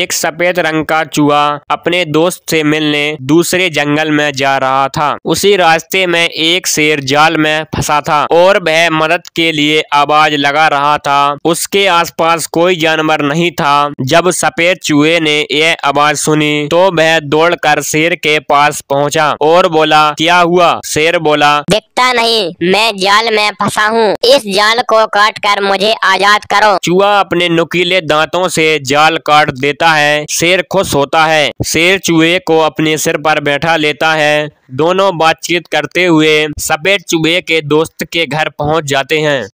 एक सफेद रंग का चूहा अपने दोस्त से मिलने दूसरे जंगल में जा रहा था उसी रास्ते में एक शेर जाल में फंसा था और वह मदद के लिए आवाज लगा रहा था उसके आसपास कोई जानवर नहीं था जब सफेद चूहे ने यह आवाज सुनी तो वह दौड़कर शेर के पास पहुंचा और बोला क्या हुआ शेर बोला दिखता नहीं मैं जाल में फंसा हूँ इस जाल को काट कर मुझे आजाद करो चूहा अपने नुकीले दांतों से जाल काट देता लेता है शेर खुश होता है शेर चूहे को अपने सिर पर बैठा लेता है दोनों बातचीत करते हुए सफेद चूहे के दोस्त के घर पहुंच जाते हैं